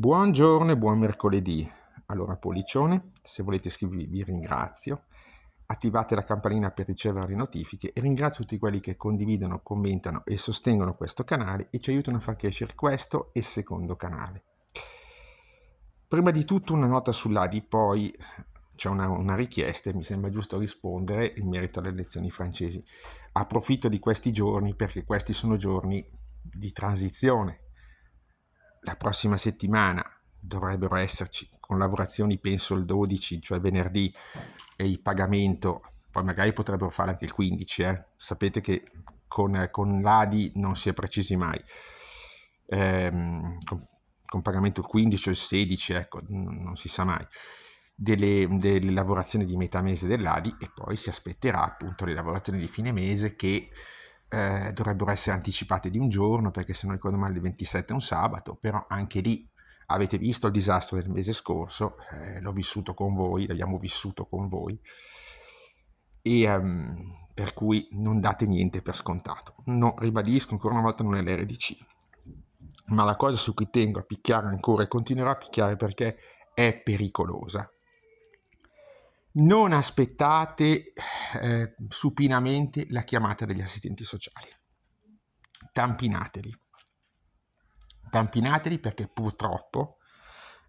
Buongiorno e buon mercoledì. Allora, pollicione, se volete iscrivervi vi ringrazio. Attivate la campanella per ricevere le notifiche e ringrazio tutti quelli che condividono, commentano e sostengono questo canale e ci aiutano a far crescere questo e secondo canale. Prima di tutto una nota sull'ADI, poi c'è una, una, richiesta e mi sembra giusto rispondere in merito alle lezioni francesi. Approfitto di questi giorni perché questi sono giorni di transizione la prossima settimana dovrebbero esserci con lavorazioni penso il 12 cioè venerdì e il pagamento poi magari potrebbero fare anche il 15 eh? sapete che con, con l'ADI non si è precisi mai ehm, con, con, pagamento il 15 o il 16 ecco non, non si sa mai delle, delle lavorazioni di metà mese dell'ADI e poi si aspetterà appunto le lavorazioni di fine mese che eh, dovrebbero essere anticipate di un giorno perché se non ricordo male il 27 è un sabato, però anche lì avete visto il disastro del mese scorso, eh, l'ho vissuto con voi, l'abbiamo vissuto con voi e um, per cui non date niente per scontato. No, ribadisco ancora una volta non è l'RDC, ma la cosa su cui tengo a picchiare ancora e continuerò a picchiare perché è pericolosa non aspettate eh, supinamente la chiamata degli assistenti sociali. Tampinateli. Tampinateli perché purtroppo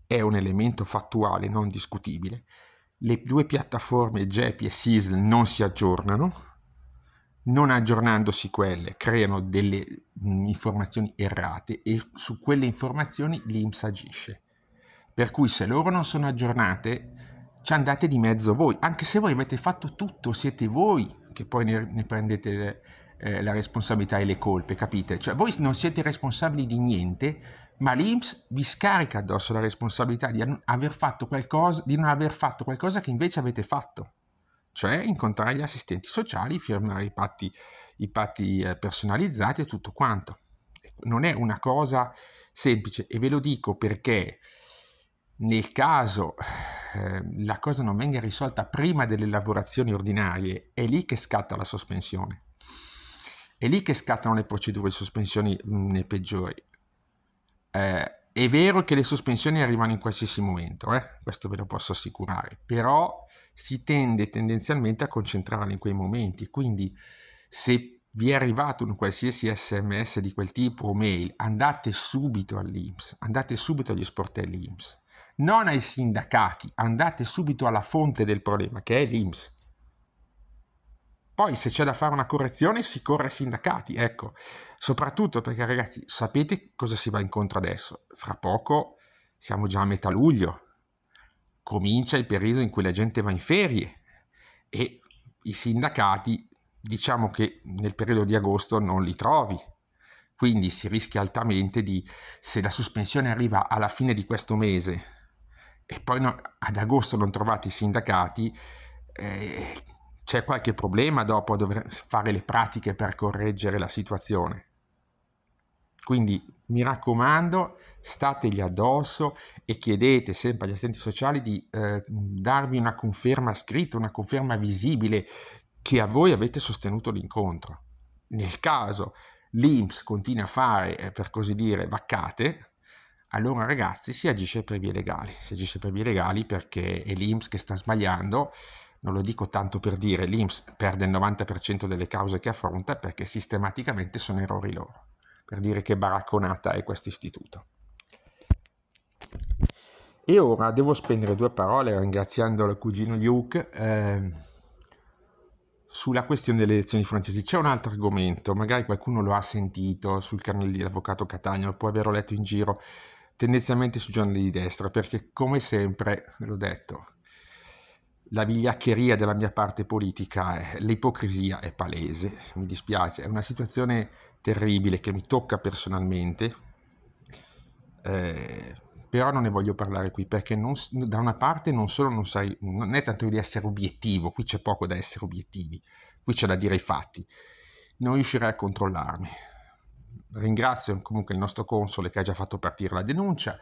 è un elemento fattuale non discutibile. Le due piattaforme GEPI e SISL non si aggiornano, non aggiornandosi quelle creano delle informazioni errate e su quelle informazioni l'IMS agisce. Per cui se loro non sono aggiornate, ci andate di mezzo voi, anche se voi avete fatto tutto, siete voi che poi ne, ne prendete le, eh, eh, la responsabilità e le colpe, capite? Cioè voi non siete responsabili di niente, ma l'Inps vi scarica addosso la responsabilità di, aver fatto qualcosa, di non aver fatto qualcosa che invece avete fatto, cioè incontrare gli assistenti sociali, firmare i patti, i patti eh, personalizzati e tutto quanto. Ecco, non è una cosa semplice e ve lo dico perché nel caso Ehm, la cosa non venga risolta prima delle lavorazioni ordinarie, è lì che scatta la sospensione. È lì che scattano le procedure di sospensione mh, mm, peggiori. Eh, è vero che le sospensioni arrivano in qualsiasi momento, eh? questo ve lo posso assicurare, però si tende tendenzialmente a concentrarle in quei momenti, quindi se vi è arrivato un qualsiasi sms di quel tipo o mail, andate subito all'IMS, andate subito agli sportelli IMS non ai sindacati, andate subito alla fonte del problema, che è l'IMS. Poi se c'è da fare una correzione si corre ai sindacati, ecco, soprattutto perché ragazzi sapete cosa si va incontro adesso? Fra poco siamo già a metà luglio, comincia il periodo in cui la gente va in ferie e i sindacati diciamo che nel periodo di agosto non li trovi, quindi si rischia altamente di, se la sospensione arriva alla fine di questo mese, e poi no, ad agosto non trovate i sindacati, eh, c'è qualche problema dopo a dover fare le pratiche per correggere la situazione. Quindi mi raccomando, stategli addosso e chiedete sempre agli assistenti sociali di eh, darvi una conferma scritta, una conferma visibile che a voi avete sostenuto l'incontro. Nel caso l'IMSS continua a fare, eh, per così dire, vaccate, allora ragazzi si agisce per vie legali, si agisce per vie legali perché è l'IMS che sta sbagliando, non lo dico tanto per dire, l'IMS perde il 90% delle cause che affronta perché sistematicamente sono errori loro, per dire che baracconata è questo istituto. E ora devo spendere due parole ringraziando il cugino Luke eh, sulla questione delle elezioni francesi. C'è un altro argomento, magari qualcuno lo ha sentito sul canale dell'avvocato Catania, può averlo letto in giro tendenzialmente su giornali di destra, perché come sempre, l'ho detto, la vigliaccheria della mia parte politica, è, l'ipocrisia è palese, mi dispiace, è una situazione terribile che mi tocca personalmente, eh, però non ne voglio parlare qui perché non, da una parte non solo non sai, non è tanto di essere obiettivo, qui c'è poco da essere obiettivi, qui c'è da dire i fatti, non riuscirei a controllarmi, ringrazio comunque il nostro console che ha già fatto partire la denuncia,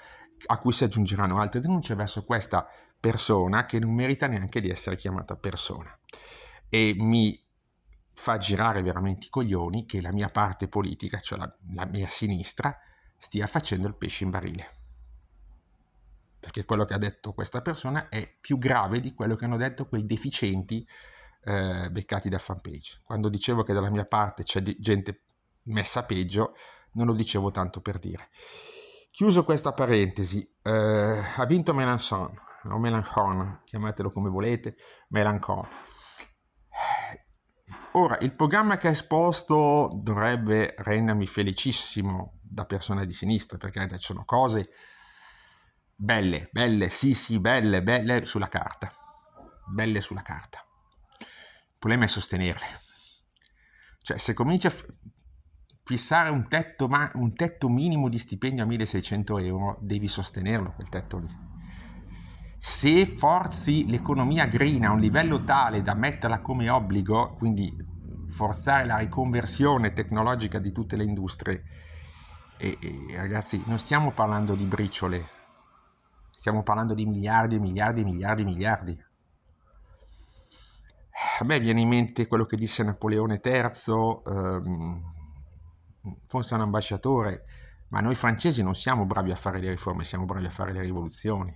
a cui si aggiungeranno altre denunce verso questa persona che non merita neanche di essere chiamata persona. E mi fa girare veramente i coglioni che la mia parte politica, cioè la, la mia sinistra, stia facendo il pesce in barile. Perché quello che ha detto questa persona è più grave di quello che hanno detto quei deficienti eh, beccati da fanpage. Quando dicevo che dalla mia parte c'è gente messa peggio, non lo dicevo tanto per dire. Chiuso questa parentesi, eh, ha vinto Melanson, o Melanchon, chiamatelo come volete, Melanchon. Ora, il programma che ha esposto dovrebbe rendermi felicissimo da persona di sinistra, perché ci sono cose belle, belle, sì, sì, belle, belle sulla carta. Belle sulla carta. Il problema è sostenerle. Cioè, se comincia, fissare un tetto, ma, un tetto minimo di stipendio a 1600 euro, devi sostenerlo quel tetto lì. Se forzi l'economia green a un livello tale da metterla come obbligo, quindi forzare la riconversione tecnologica di tutte le industrie, e, e, ragazzi, non stiamo parlando di briciole, stiamo parlando di miliardi e miliardi e miliardi e miliardi. A me viene in mente quello che disse Napoleone III. Ehm, forse un ambasciatore, ma noi francesi non siamo bravi a fare le riforme, siamo bravi a fare le rivoluzioni.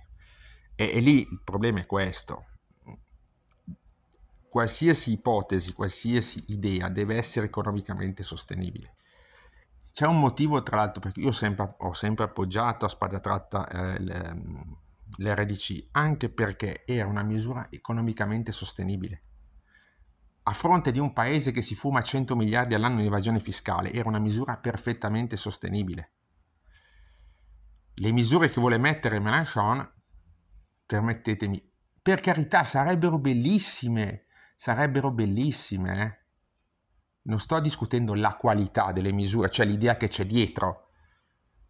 E, e lì il problema è questo. Qualsiasi ipotesi, qualsiasi idea deve essere economicamente sostenibile. C'è un motivo, tra l'altro, perché io sempre, ho sempre appoggiato a spada tratta eh, ehm, l'RDC, anche perché era una misura economicamente sostenibile a fronte di un paese che si fuma 100 miliardi all'anno di evasione fiscale, era una misura perfettamente sostenibile. Le misure che vuole mettere Mélenchon, permettetemi, per carità, sarebbero bellissime, sarebbero bellissime. Eh? Non sto discutendo la qualità delle misure, cioè l'idea che c'è dietro.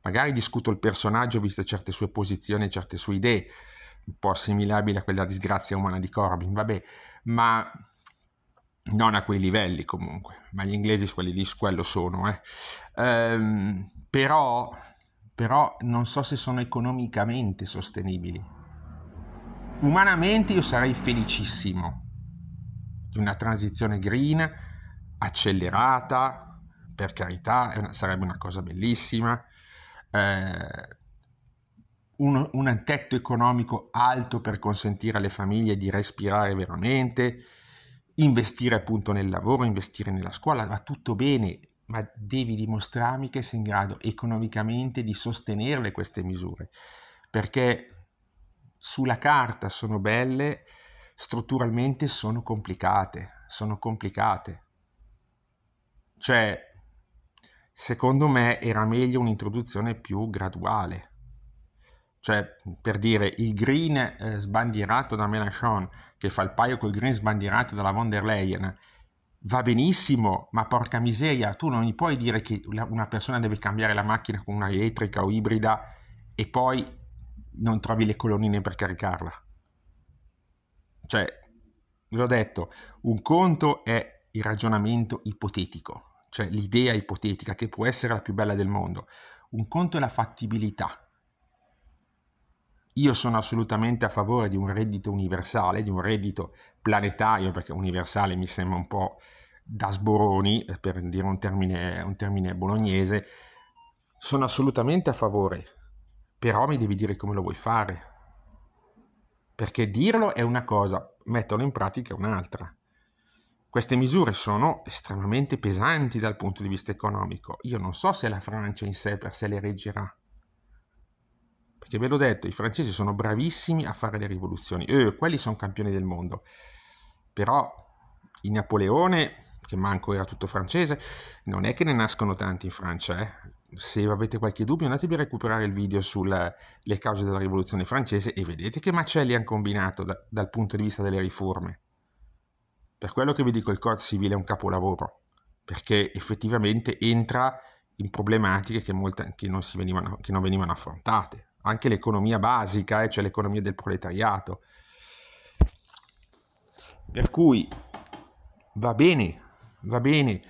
Magari discuto il personaggio, viste certe sue posizioni, certe sue idee, un po' assimilabili a quella disgrazia umana di Corbyn, vabbè, ma non a quei livelli comunque, ma gli inglesi quelli lì, quello sono. Eh. Ehm, però, però non so se sono economicamente sostenibili. Umanamente io sarei felicissimo di una transizione green, accelerata, per carità, una, sarebbe una cosa bellissima. Eh, un, un tetto economico alto per consentire alle famiglie di respirare veramente investire appunto nel lavoro, investire nella scuola, va tutto bene, ma devi dimostrarmi che sei in grado economicamente di sostenerle queste misure, perché sulla carta sono belle, strutturalmente sono complicate, sono complicate. Cioè, secondo me era meglio un'introduzione più graduale cioè per dire il green eh, sbandierato da Mélenchon che fa il paio col green sbandierato dalla von der Leyen va benissimo ma porca miseria tu non mi puoi dire che una persona deve cambiare la macchina con una elettrica o ibrida e poi non trovi le colonnine per caricarla cioè l'ho detto un conto è il ragionamento ipotetico cioè l'idea ipotetica che può essere la più bella del mondo un conto è la fattibilità io sono assolutamente a favore di un reddito universale, di un reddito planetario, perché universale mi sembra un po' da sboroni, eh, per dire un termine, un termine bolognese. Sono assolutamente a favore, però mi devi dire come lo vuoi fare. Perché dirlo è una cosa, metterlo in pratica è un'altra. Queste misure sono estremamente pesanti dal punto di vista economico. Io non so se la Francia in sé per sé le reggerà. Perché ve l'ho detto, i francesi sono bravissimi a fare le rivoluzioni. Eh, quelli sono campioni del mondo. Però in Napoleone, che manco era tutto francese, non è che ne nascono tanti in Francia. Eh. Se avete qualche dubbio andatevi a recuperare il video sulle cause della rivoluzione francese e vedete che macelli hanno combinato da, dal punto di vista delle riforme. Per quello che vi dico il codice civile è un capolavoro, perché effettivamente entra in problematiche che, molta, che, non, venivano, che non venivano affrontate anche l'economia basica, eh, cioè l'economia del proletariato. Per cui va bene, va bene,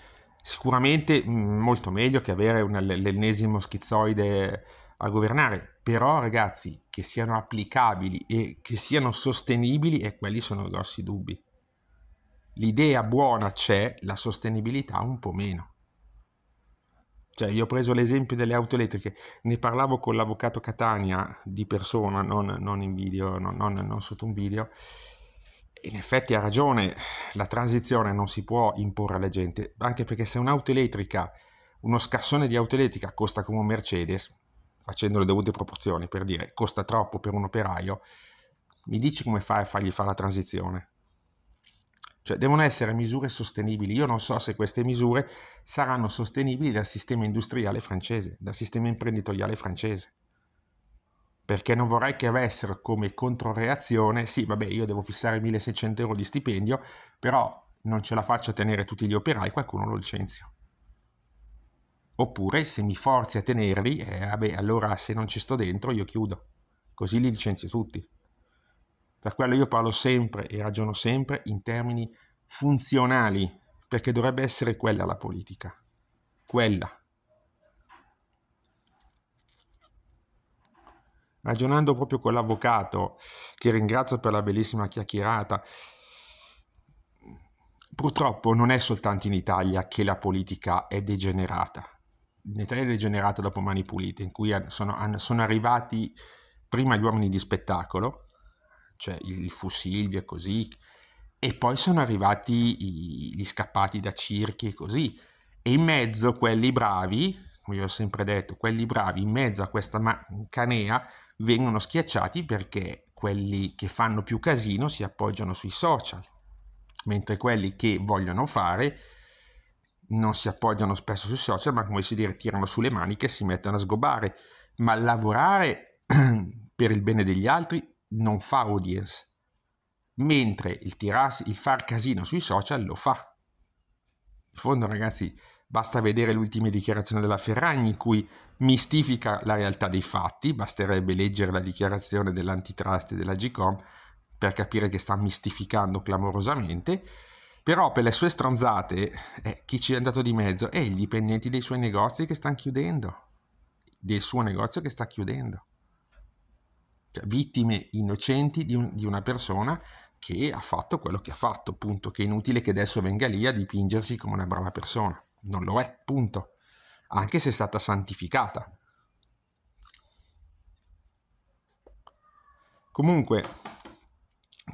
sicuramente mm, molto meglio che avere un, l'ennesimo schizzoide a governare, però ragazzi che siano applicabili e che siano sostenibili e eh, quelli sono i grossi dubbi. L'idea buona c'è, la sostenibilità un po' meno. Cioè, io ho preso l'esempio delle auto elettriche, ne parlavo con l'avvocato Catania di persona, non, non in video, non, non, non sotto un video. In effetti ha ragione, la transizione non si può imporre alla gente, anche perché se un'auto elettrica, uno scassone di auto elettrica costa come un Mercedes, facendo le dovute proporzioni per dire costa troppo per un operaio, mi dici come fai a fargli fare la transizione? Cioè devono essere misure sostenibili. Io non so se queste misure saranno sostenibili dal sistema industriale francese, dal sistema imprenditoriale francese. Perché non vorrei che avessero come controreazione, sì, vabbè, io devo fissare 1600 euro di stipendio, però non ce la faccio a tenere tutti gli operai, qualcuno lo licenzio. Oppure se mi forzi a tenerli, eh, vabbè, allora se non ci sto dentro io chiudo, così li licenzio tutti. Per quello io parlo sempre e ragiono sempre in termini funzionali, perché dovrebbe essere quella la politica. Quella. Ragionando proprio con l'avvocato, che ringrazio per la bellissima chiacchierata, purtroppo non è soltanto in Italia che la politica è degenerata. In Italia è degenerata dopo Mani Pulite, in cui sono, sono arrivati prima gli uomini di spettacolo, cioè il Fu Silvio e così, e poi sono arrivati i, gli scappati da circhi e così, e in mezzo quelli bravi, come vi ho sempre detto, quelli bravi in mezzo a questa ma- canea vengono schiacciati perché quelli che fanno più casino si appoggiano sui social, mentre quelli che vogliono fare non si appoggiano spesso sui social, ma come si dire, tirano sulle maniche e si mettono a sgobare. Ma lavorare per il bene degli altri non fa audience, mentre il, tirarsi, il far casino sui social lo fa. In fondo, ragazzi, basta vedere l'ultima dichiarazione della Ferragni in cui mistifica la realtà dei fatti, basterebbe leggere la dichiarazione dell'antitrust e della GCOM per capire che sta mistificando clamorosamente, però per le sue stronzate eh, chi ci è andato di mezzo è i dipendenti dei suoi negozi che stanno chiudendo, del suo negozio che sta chiudendo cioè vittime innocenti di, un, di una persona che ha fatto quello che ha fatto, punto, che è inutile che adesso venga lì a dipingersi come una brava persona, non lo è, punto, anche se è stata santificata. Comunque,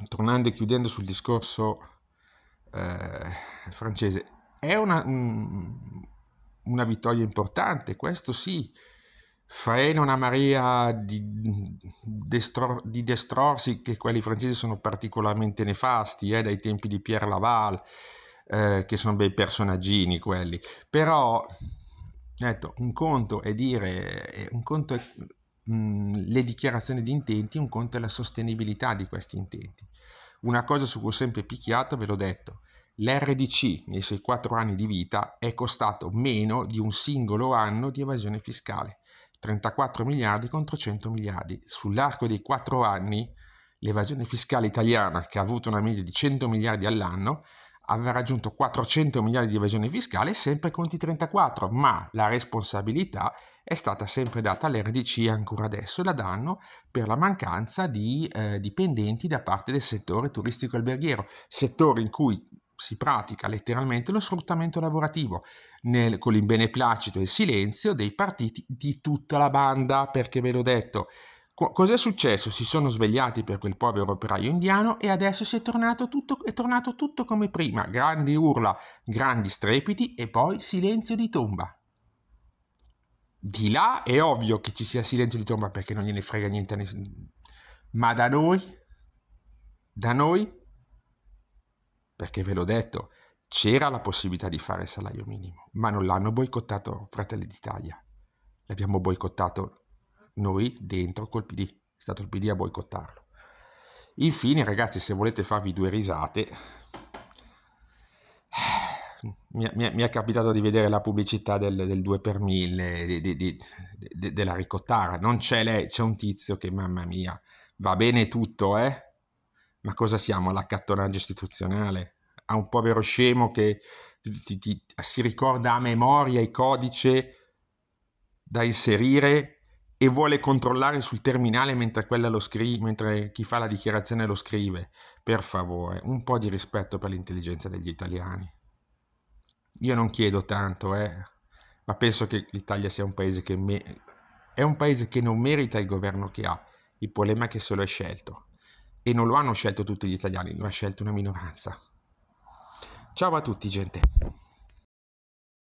tornando e chiudendo sul discorso eh, francese, è una, mh, mm, una vittoria importante, questo sì, freno una marea di, destro, di destrorsi che quelli francesi sono particolarmente nefasti, eh, dai tempi di Pierre Laval, eh, che sono bei personaggini quelli. Però, detto, ecco, un conto è dire, eh, un conto è mh, mm, le dichiarazioni di intenti, un conto è la sostenibilità di questi intenti. Una cosa su cui ho sempre picchiato, ve l'ho detto, l'RDC nei suoi quattro anni di vita è costato meno di un singolo anno di evasione fiscale. 34 miliardi contro 100 miliardi. Sull'arco dei 4 anni l'evasione fiscale italiana, che ha avuto una media di 100 miliardi all'anno, aveva raggiunto 400 miliardi di evasione fiscale sempre conti 34, ma la responsabilità è stata sempre data all'RDC ancora adesso e la danno per la mancanza di eh, dipendenti da parte del settore turistico alberghiero, settore in cui si pratica letteralmente lo sfruttamento lavorativo nel, con l'imbeneplacito e il silenzio dei partiti di tutta la banda, perché ve l'ho detto. cos'è successo? Si sono svegliati per quel povero operaio indiano e adesso è tornato, tutto, è tornato tutto come prima. Grandi urla, grandi strepiti e poi silenzio di tomba. Di là è ovvio che ci sia silenzio di tomba perché non gliene frega niente a nessuno. Ma da noi? Da noi perché ve l'ho detto, c'era la possibilità di fare salario minimo, ma non l'hanno boicottato Fratelli d'Italia, l'abbiamo boicottato noi dentro col PD, è stato il PD a boicottarlo. Infine ragazzi, se volete farvi due risate, mi, mi, mi, è capitato di vedere la pubblicità del, del 2 per 1000 di, di, di, della ricottara. Non c'è lei, c'è un tizio che, mamma mia, va bene tutto, eh? ma cosa siamo? All'accattonaggio istituzionale? A un povero scemo che ti, ti, si ricorda a memoria il codice da inserire e vuole controllare sul terminale mentre, scri- mentre, chi fa la dichiarazione lo scrive. Per favore, un po' di rispetto per l'intelligenza degli italiani. Io non chiedo tanto, eh, ma penso che l'Italia sia un paese che me- è un paese che non merita il governo che ha. Il problema è che se lo è scelto. E non lo hanno scelto tutti gli italiani, lo ha scelto una minoranza. Ciao a tutti gente.